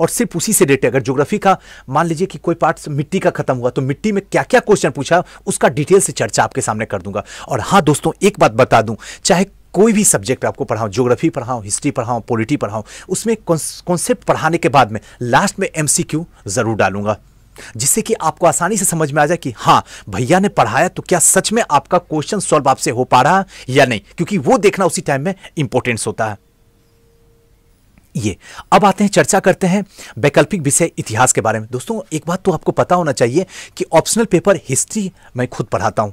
और सिर्फ उसी से रिलेटेड अगर ज्योग्राफी का मान लीजिए कि कोई पार्ट मिट्टी का खत्म हुआ तो मिट्टी में क्या क्या क्वेश्चन पूछा उसका डिटेल से चर्चा आपके सामने कर दूंगा और हाँ दोस्तों एक बात बता दूं चाहे कोई भी सब्जेक्ट आपको पढ़ाऊँ ज्योग्राफी पढ़ाऊँ हिस्ट्री पढ़ाऊँ पॉलिटी पढ़ाऊँ उसमें कॉन्सेप्ट पढ़ाने के बाद में लास्ट में एम ज़रूर डालूंगा जिससे कि आपको आसानी से समझ में आ जाए कि हाँ भैया ने पढ़ाया तो क्या सच में आपका क्वेश्चन सॉल्व आपसे हो पा रहा या नहीं क्योंकि वो देखना उसी टाइम में इंपॉर्टेंस होता है ये अब आते हैं चर्चा करते हैं वैकल्पिक विषय इतिहास के बारे में दोस्तों एक बात तो आपको पता होना चाहिए कि ऑप्शनल पेपर हिस्ट्री मैं खुद पढ़ाता हूं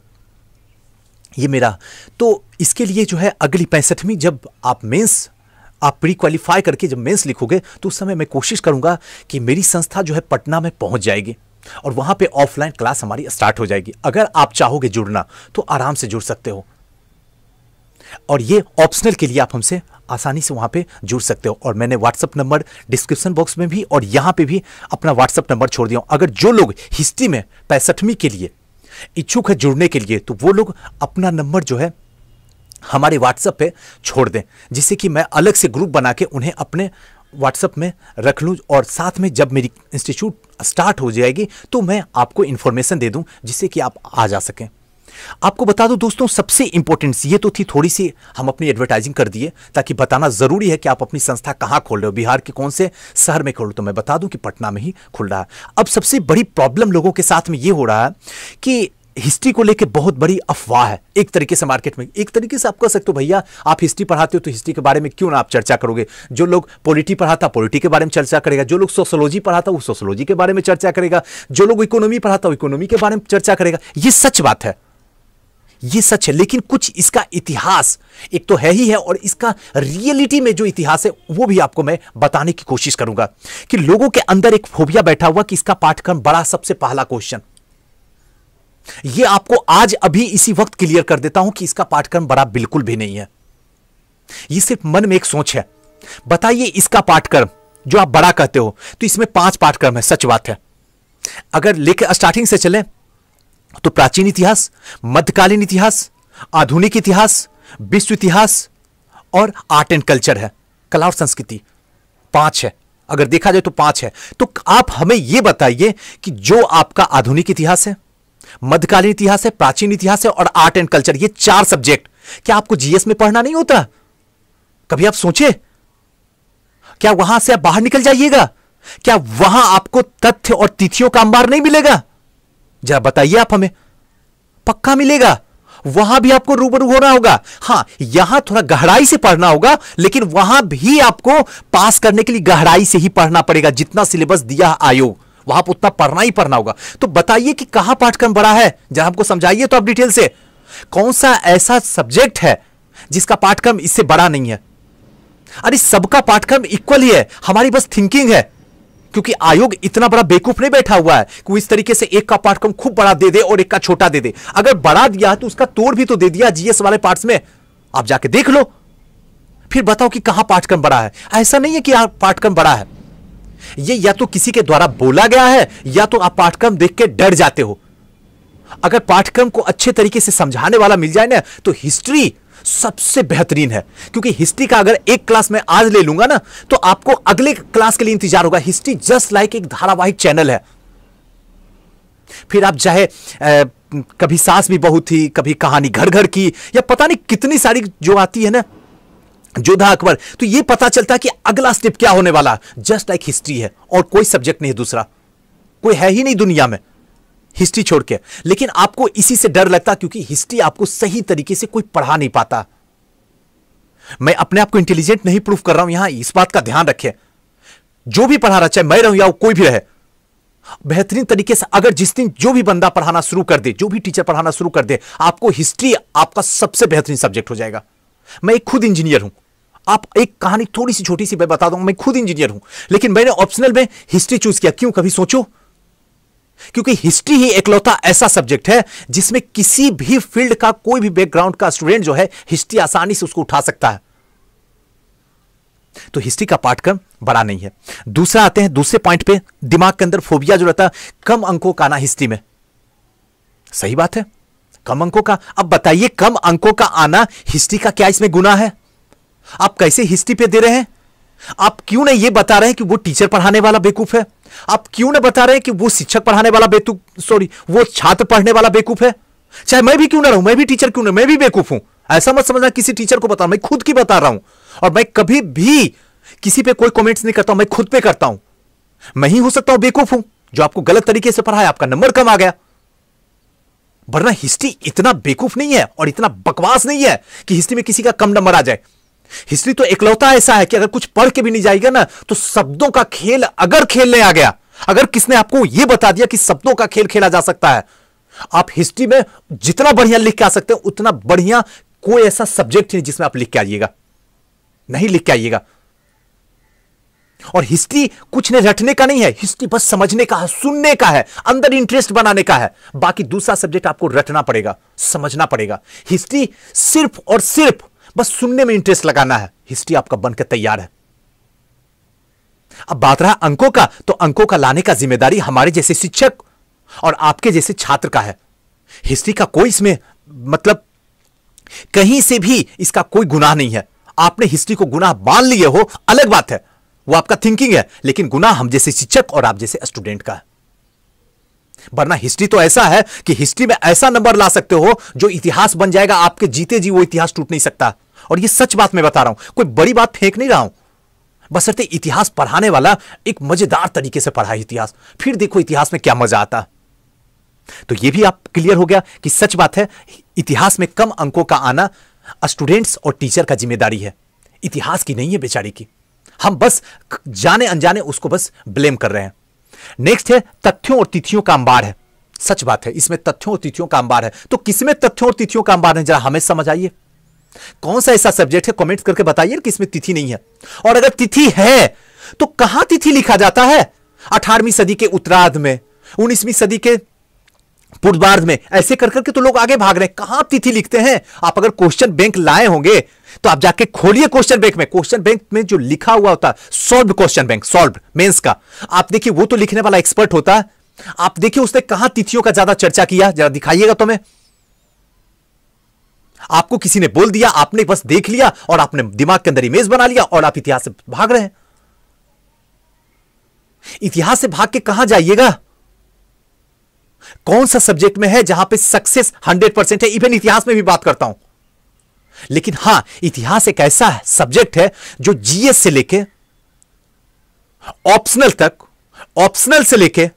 ये मेरा तो इसके लिए जो है अगली पैंसठवीं जब आप मेंस आप प्री क्वालिफाई करके जब मेंस लिखोगे तो उस समय मैं कोशिश करूंगा कि मेरी संस्था जो है पटना में पहुंच जाएगी और वहां पे ऑफलाइन क्लास हमारी स्टार्ट हो जाएगी अगर आप चाहोगे जुड़ना तो आराम से जुड़ सकते हो और ये ऑप्शनल के लिए आप हमसे आसानी से वहाँ पे जुड़ सकते हो और मैंने व्हाट्सअप नंबर डिस्क्रिप्शन बॉक्स में भी और यहाँ पे भी अपना व्हाट्सअप नंबर छोड़ दिया अगर जो लोग हिस्ट्री में पैंसठवीं के लिए इच्छुक है जुड़ने के लिए तो वो लोग अपना नंबर जो है हमारे व्हाट्सएप पे छोड़ दें जिससे कि मैं अलग से ग्रुप बना के उन्हें अपने व्हाट्सएप में रख लूँ और साथ में जब मेरी इंस्टीट्यूट स्टार्ट हो जाएगी तो मैं आपको इन्फॉर्मेशन दे दूँ जिससे कि आप आ जा सकें आपको बता दो दोस्तों सबसे इंपॉर्टेंट ये तो थी थोड़ी सी हम अपनी एडवर्टाइजिंग कर दिए ताकि बताना जरूरी है कि आप अपनी संस्था कहां खोल रहे हो बिहार के कौन से शहर में खोल रहे हो तो मैं बता दूं कि पटना में ही खुल रहा है अब सबसे बड़ी प्रॉब्लम लोगों के साथ में ये हो रहा है कि हिस्ट्री को लेकर बहुत बड़ी अफवाह है एक तरीके से मार्केट में एक तरीके से आप कह सकते हो भैया आप हिस्ट्री पढ़ाते हो तो हिस्ट्री के बारे में क्यों ना आप चर्चा करोगे जो लोग पॉलिटी पढ़ाता पॉलिटी के बारे में चर्चा करेगा जो लोग सोशोलॉजी पढ़ाता वो सोशोलॉजी के बारे में चर्चा करेगा जो लोग इकोनॉमी पढ़ाता वो इकोनॉमी के बारे में चर्चा करेगा ये सच बात है ये सच है लेकिन कुछ इसका इतिहास एक तो है ही है और इसका रियलिटी में जो इतिहास है वो भी आपको मैं बताने की कोशिश करूंगा कि लोगों के अंदर एक फोबिया बैठा हुआ कि इसका पाठक्रम बड़ा सबसे पहला क्वेश्चन ये आपको आज अभी इसी वक्त क्लियर कर देता हूं कि इसका पाठक्रम बड़ा बिल्कुल भी नहीं है ये सिर्फ मन में एक सोच है बताइए इसका पाठक्रम जो आप बड़ा कहते हो तो इसमें पांच पाठक्रम है सच बात है अगर लेकर स्टार्टिंग से चले तो प्राचीन इतिहास मध्यकालीन इतिहास आधुनिक इतिहास विश्व इतिहास और आर्ट एंड कल्चर है कला और संस्कृति पांच है अगर देखा जाए तो पांच है तो आप हमें यह बताइए कि जो आपका आधुनिक इतिहास है मध्यकालीन इतिहास है प्राचीन इतिहास है और आर्ट एंड कल्चर ये चार सब्जेक्ट क्या आपको जीएस में पढ़ना नहीं होता कभी आप सोचे क्या वहां से आप बाहर निकल जाइएगा क्या वहां आपको तथ्य और तिथियों का अंबार नहीं मिलेगा जरा बताइए आप हमें पक्का मिलेगा वहां भी आपको रूबरू होना होगा हां यहां थोड़ा गहराई से पढ़ना होगा लेकिन वहां भी आपको पास करने के लिए गहराई से ही पढ़ना पड़ेगा जितना सिलेबस दिया आयोग वहां पर उतना पढ़ना ही पढ़ना होगा तो बताइए कि कहां पाठ्यक्रम बड़ा है जरा हमको समझाइए तो आप डिटेल से कौन सा ऐसा सब्जेक्ट है जिसका पाठ्यक्रम इससे बड़ा नहीं है अरे सबका पाठ्यक्रम इक्वल ही है हमारी बस थिंकिंग है क्योंकि आयोग इतना बड़ा बेकूफ नहीं बैठा हुआ है कि इस तरीके से एक का पाठ्यक्रम खूब बड़ा दे दे और एक का छोटा दे दे अगर बड़ा दिया तो उसका तोड़ भी तो दे दिया जीएस वाले पार्ट में आप जाके देख लो फिर बताओ कि कहां पाठ्यक्रम बड़ा है ऐसा नहीं है कि पाठ्यक्रम बड़ा है ये या तो किसी के द्वारा बोला गया है या तो आप पाठ्यक्रम देख के डर जाते हो अगर पाठ्यक्रम को अच्छे तरीके से समझाने वाला मिल जाए ना तो हिस्ट्री सबसे बेहतरीन है क्योंकि हिस्ट्री का अगर एक क्लास मैं आज ले लूंगा ना तो आपको अगले क्लास के लिए इंतजार होगा हिस्ट्री जस्ट लाइक एक धारावाहिक चैनल है फिर आप चाहे कभी सास भी बहुत थी कभी कहानी घर घर की या पता नहीं कितनी सारी जो आती है ना जोधा अकबर तो यह पता चलता है कि अगला स्टेप क्या होने वाला जस्ट लाइक हिस्ट्री है और कोई सब्जेक्ट नहीं है दूसरा कोई है ही नहीं दुनिया में हिस्ट्री छोड़ के लेकिन आपको इसी से डर लगता क्योंकि हिस्ट्री आपको सही तरीके से कोई पढ़ा नहीं पाता मैं अपने आप को इंटेलिजेंट नहीं प्रूफ कर रहा हूं यहां इस बात का ध्यान रखें जो भी पढ़ा रहा चाहे मैं रहूं या कोई भी रहे बेहतरीन तरीके से अगर जिस दिन जो भी बंदा पढ़ाना शुरू कर दे जो भी टीचर पढ़ाना शुरू कर दे आपको हिस्ट्री आपका सबसे बेहतरीन सब्जेक्ट हो जाएगा मैं एक खुद इंजीनियर हूं आप एक कहानी थोड़ी सी छोटी सी मैं बता दूं मैं खुद इंजीनियर हूं लेकिन मैंने ऑप्शनल में हिस्ट्री चूज किया क्यों कभी सोचो क्योंकि हिस्ट्री ही एकलौता ऐसा सब्जेक्ट है जिसमें किसी भी फील्ड का कोई भी बैकग्राउंड का स्टूडेंट जो है हिस्ट्री आसानी से उसको उठा सकता है तो हिस्ट्री का पाठ्यक्रम बड़ा नहीं है दूसरा आते हैं दूसरे पॉइंट पे दिमाग के अंदर फोबिया जो रहता है कम अंकों का आना हिस्ट्री में सही बात है कम अंकों का अब बताइए कम अंकों का आना हिस्ट्री का क्या इसमें गुना है आप कैसे हिस्ट्री पे दे रहे हैं आप क्यों नहीं ये बता रहे हैं कि वो टीचर पढ़ाने वाला बेकूफ है आप क्यों नहीं बता रहे हैं कि वो शिक्षक पढ़ाने वाला बेतू सॉरी वो छात्र पढ़ने वाला बेकूफ है चाहे मैं भी क्यों ना रहूं मैं भी टीचर क्यों ना मैं भी बेकूफ हूं ऐसा मत समझना किसी टीचर को बता रहा मैं खुद की बता रहा हूं और मैं कभी भी किसी पे कोई कमेंट्स नहीं करता मैं खुद पे करता हूं मैं ही हो सकता हूं बेकूफ हूं जो आपको गलत तरीके से पढ़ाया आपका नंबर कम आ गया वरना हिस्ट्री इतना बेकूफ नहीं है और इतना बकवास नहीं है कि हिस्ट्री में किसी का कम नंबर आ जाए हिस्ट्री तो इकलौता ऐसा है कि अगर कुछ पढ़ के भी नहीं जाएगा ना तो शब्दों का खेल अगर खेलने आ गया अगर किसने आपको यह बता दिया कि शब्दों का खेल खेला जा सकता है आप हिस्ट्री में जितना बढ़िया लिख के आ सकते हो उतना बढ़िया कोई ऐसा सब्जेक्ट नहीं जिसमें आप लिख के आइएगा नहीं लिख के आइएगा और हिस्ट्री कुछ ने रटने का नहीं है हिस्ट्री बस समझने का है सुनने का है अंदर इंटरेस्ट बनाने का है बाकी दूसरा सब्जेक्ट आपको रटना पड़ेगा समझना पड़ेगा हिस्ट्री सिर्फ और सिर्फ बस सुनने में इंटरेस्ट लगाना है हिस्ट्री आपका बनकर तैयार है अब बात रहा अंकों का तो अंकों का लाने का जिम्मेदारी हमारे जैसे शिक्षक और आपके जैसे छात्र का है हिस्ट्री का कोई इसमें मतलब कहीं से भी इसका कोई गुनाह नहीं है आपने हिस्ट्री को गुनाह मान लिए हो अलग बात है वो आपका थिंकिंग है लेकिन गुनाह हम जैसे शिक्षक और आप जैसे स्टूडेंट का है वरना हिस्ट्री तो ऐसा है कि हिस्ट्री में ऐसा नंबर ला सकते हो जो इतिहास बन जाएगा आपके जीते जी वो इतिहास टूट नहीं सकता और ये सच बात मैं बता रहा हूं कोई बड़ी बात फेंक नहीं रहा हूं बसरते इतिहास पढ़ाने वाला एक मजेदार तरीके से पढ़ा इतिहास फिर देखो इतिहास में क्या मजा आता तो यह भी आप क्लियर हो गया कि सच बात है इतिहास में कम अंकों का आना स्टूडेंट्स और टीचर का जिम्मेदारी है इतिहास की नहीं है बेचारी की हम बस जाने अनजाने उसको बस ब्लेम कर रहे हैं नेक्स्ट है तथ्यों और तिथियों का अंबार है सच बात है इसमें तथ्यों और तिथियों का अंबार है तो किसमें तथ्यों और तिथियों का अंबार है जरा हमें समझ आइए कौन सा ऐसा सब्जेक्ट है कमेंट करके बताइए कि इसमें तिथि नहीं है और अगर तिथि है तो कहां तिथि लिखा जाता है अठारहवीं सदी के उत्तराध में उन्नीसवीं सदी के पूर्वार्ध में ऐसे कर करके तो लोग आगे भाग रहे हैं कहां तिथि लिखते हैं आप अगर क्वेश्चन बैंक लाए होंगे तो आप जाके खोलिए क्वेश्चन बैंक में क्वेश्चन बैंक में जो लिखा हुआ होता है solve question bank solve mains का आप देखिए वो तो लिखने वाला एक्सपर्ट होता है आप देखिए उसने कहा तिथियों का ज्यादा चर्चा किया जरा दिखाइएगा तो आपको किसी ने बोल दिया आपने बस देख लिया और आपने दिमाग के अंदर इमेज बना लिया और आप इतिहास से भाग रहे हैं इतिहास से भाग के कहां जाइएगा कौन सा सब्जेक्ट में है जहां पे सक्सेस हंड्रेड परसेंट है इवन इतिहास में भी बात करता हूं लेकिन हां इतिहास एक ऐसा सब्जेक्ट है जो जीएस से लेके ऑप्शनल तक ऑप्शनल से लेके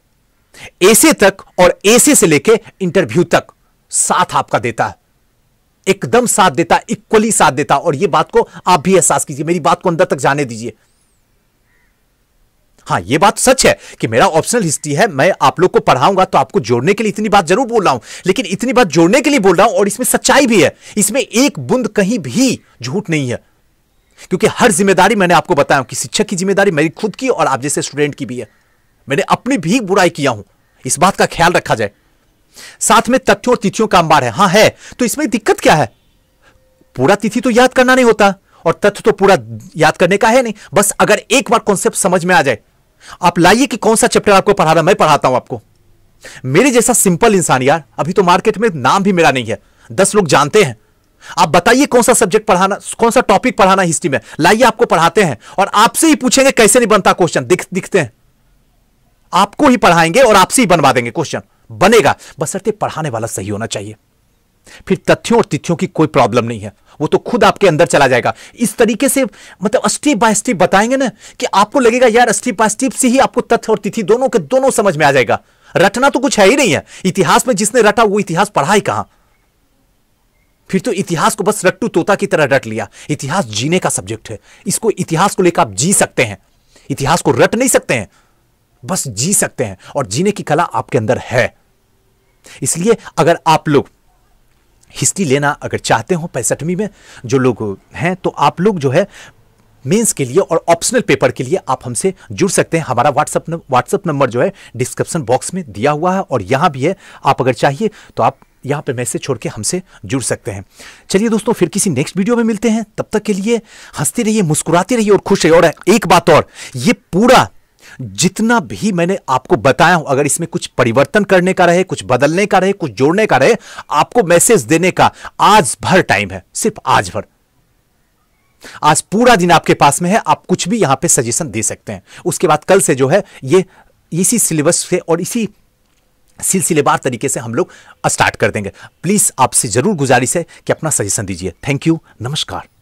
एसे तक और एसे से लेके इंटरव्यू तक साथ आपका देता है एकदम साथ देता इक्वली साथ देता और यह बात को आप भी एहसास कीजिए मेरी बात को अंदर तक जाने दीजिए हाँ ये बात सच है कि मेरा ऑप्शनल हिस्ट्री है मैं आप लोग को पढ़ाऊंगा तो आपको जोड़ने के लिए इतनी बात जरूर बोल रहा हूं लेकिन इतनी बात जोड़ने के लिए बोल रहा हूं और इसमें सच्चाई भी है इसमें एक बुंद कहीं भी झूठ नहीं है क्योंकि हर जिम्मेदारी मैंने आपको बताया कि शिक्षक की जिम्मेदारी मेरी खुद की और आप जैसे स्टूडेंट की भी है मैंने अपनी भी बुराई किया हूं इस बात का ख्याल रखा जाए साथ में तथ्यों और तिथियों का अंबार है हां है तो इसमें दिक्कत क्या है पूरा तिथि तो याद करना नहीं होता और तथ्य तो पूरा याद करने का है नहीं बस अगर एक बार कॉन्सेप्ट समझ में आ जाए आप लाइए कि कौन सा चैप्टर आपको पढ़ा रहा मैं पढ़ाता हूं आपको मेरे जैसा सिंपल इंसान यार अभी तो मार्केट में नाम भी मेरा नहीं है दस लोग जानते हैं आप बताइए कौन सा सब्जेक्ट पढ़ाना कौन सा टॉपिक पढ़ाना हिस्ट्री में लाइए आपको पढ़ाते हैं और आपसे ही पूछेंगे कैसे नहीं बनता क्वेश्चन दिख, दिखते हैं आपको ही पढ़ाएंगे और आपसे ही बनवा देंगे क्वेश्चन बनेगा बसरते पढ़ाने वाला सही होना चाहिए फिर तथ्यों और तिथियों की कोई प्रॉब्लम नहीं है वो तो खुद आपके अंदर चला जाएगा इस तरीके से मतलब स्टेप बाय स्टेप बताएंगे ना कि आपको लगेगा यार स्टेप बाय स्टेप से ही आपको तथ्य और तिथि दोनों के दोनों समझ में आ जाएगा रटना तो कुछ है ही नहीं है इतिहास में जिसने रटा वो इतिहास पढ़ा ही कहां फिर तो इतिहास को बस रट्टू तोता की तरह रट लिया इतिहास जीने का सब्जेक्ट है इसको इतिहास को लेकर आप जी सकते हैं इतिहास को रट नहीं सकते हैं बस जी सकते हैं और जीने की कला आपके अंदर है इसलिए अगर आप लोग हिस्ट्री लेना अगर चाहते हो पैंसठवीं में जो लोग हैं तो आप लोग जो है मेंस के लिए और ऑप्शनल पेपर के लिए आप हमसे जुड़ सकते हैं हमारा व्हाट्सअप व्हाट्सअप नंबर जो है डिस्क्रिप्शन बॉक्स में दिया हुआ है और यहाँ भी है आप अगर चाहिए तो आप यहाँ पे मैसेज छोड़ के हमसे जुड़ सकते हैं चलिए दोस्तों फिर किसी नेक्स्ट वीडियो में मिलते हैं तब तक के लिए हंसते रहिए मुस्कुराते रहिए और खुश रहिए और एक बात और ये पूरा जितना भी मैंने आपको बताया हूं अगर इसमें कुछ परिवर्तन करने का रहे कुछ बदलने का रहे कुछ जोड़ने का रहे आपको मैसेज देने का आज भर टाइम है सिर्फ आज भर आज पूरा दिन आपके पास में है आप कुछ भी यहां पे सजेशन दे सकते हैं उसके बाद कल से जो है ये इसी सिलेबस से और इसी सिलसिलेवार तरीके से हम लोग स्टार्ट कर देंगे प्लीज आपसे जरूर गुजारिश है कि अपना सजेशन दीजिए थैंक यू नमस्कार